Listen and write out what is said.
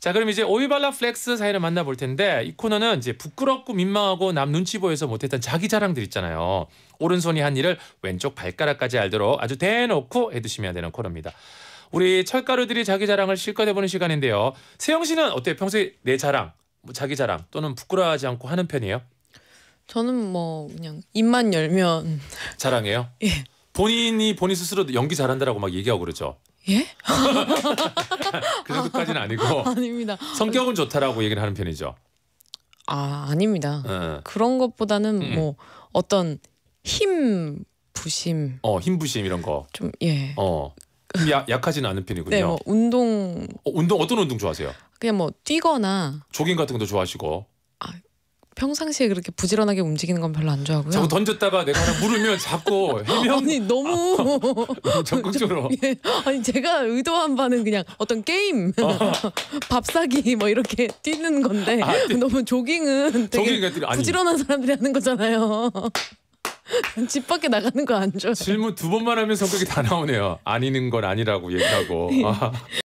자, 그럼 이제 오이발라 플렉스 사연을 만나볼 텐데 이 코너는 이제 부끄럽고 민망하고 남 눈치 보여서 못했던 자기 자랑들 있잖아요. 오른손이 한 일을 왼쪽 발가락까지 알도록 아주 대놓고 해두시면 되는 코너입니다. 우리 철가루들이 자기 자랑을 실컷 해보는 시간인데요. 세영 씨는 어때요? 평소에 내 자랑, 뭐 자기 자랑 또는 부끄러워하지 않고 하는 편이에요? 저는 뭐 그냥 입만 열면 자랑해요. 예. 본인이 본인 스스로도 연기 잘한다라고 막 얘기하고 그러죠. 예? 그 정도까지는 아니고 아닙니다. 성격은 좋다라고 얘기를 하는 편이죠. 아 아닙니다. 네. 그런 것보다는 음. 뭐 어떤 힘 부심. 어, 힘 부심 이런 거. 좀 예. 어. 야, 약하지는 않은 편이군요. 네, 뭐 운동. 어, 운동 어떤 운동 좋아하세요? 그냥 뭐 뛰거나. 조깅 같은 것도 좋아하시고. 평상시에 그렇게 부지런하게 움직이는 건 별로 안 좋아하고요. 자꾸 던졌다가 내가 하나 물으면 자꾸 해명. 아니 너무 적극적으로. 예. 아니 제가 의도한 바는 그냥 어떤 게임, 어. 밥 사기 뭐 이렇게 뛰는 건데 아, 너무 조깅은 되게 조깅 부지런한 사람들이 하는 거잖아요. 집 밖에 나가는 거 안좋아 질문 두 번만 하면 성격이 다 나오네요. 아니는 건 아니라고 얘기하고. 예. 아.